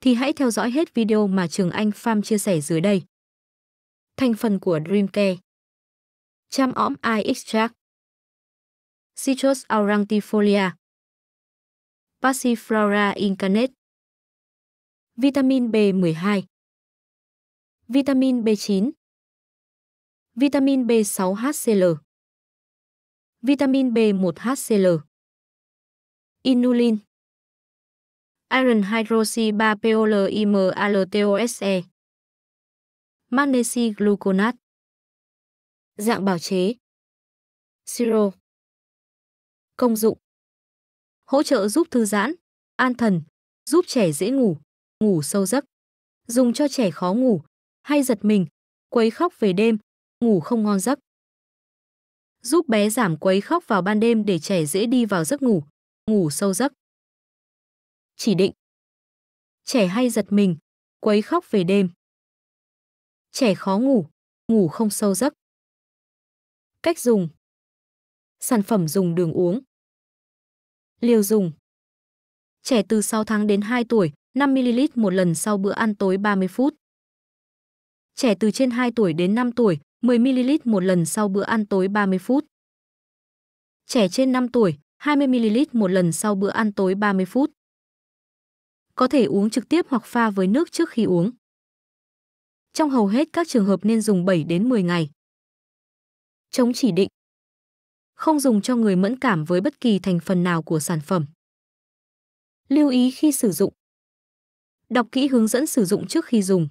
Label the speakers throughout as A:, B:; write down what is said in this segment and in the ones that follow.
A: thì hãy theo dõi hết video mà Trường Anh Pham chia sẻ dưới đây. Thành phần của Dreamcare
B: Cham Om Eye Extract Citrus aurantifolia Passiflora incarnate Vitamin B12 Vitamin B9 Vitamin B6HCl Vitamin B1HCl Inulin Iron hydroxy 3 POLIMALTOSE. Magnesi gluconat. Dạng bào chế. Siro. Công dụng. Hỗ trợ giúp thư giãn, an thần, giúp trẻ dễ ngủ, ngủ sâu giấc. Dùng cho trẻ khó ngủ hay giật mình, quấy khóc về đêm, ngủ không ngon giấc. Giúp bé giảm quấy khóc vào ban đêm để trẻ dễ đi vào giấc ngủ, ngủ sâu giấc chỉ định. Trẻ hay giật mình, quấy khóc về đêm. Trẻ khó ngủ, ngủ không sâu giấc. Cách dùng. Sản phẩm dùng đường uống. Liều dùng. Trẻ từ 6 tháng đến 2 tuổi, 5ml một lần sau bữa ăn tối 30 phút. Trẻ từ trên 2 tuổi đến 5 tuổi, 10ml một lần sau bữa ăn tối 30 phút. Trẻ trên 5 tuổi, 20ml một lần sau bữa ăn tối 30 phút có thể uống trực tiếp hoặc pha với nước trước khi uống. Trong hầu hết các trường hợp nên dùng 7 đến 10 ngày. Chống chỉ định. Không dùng cho người mẫn cảm với bất kỳ thành phần nào của sản phẩm. Lưu ý khi sử dụng. Đọc kỹ hướng dẫn sử dụng trước khi dùng.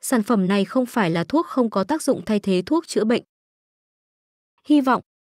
B: Sản phẩm này không phải là thuốc không có tác dụng thay thế thuốc chữa
A: bệnh. Hy vọng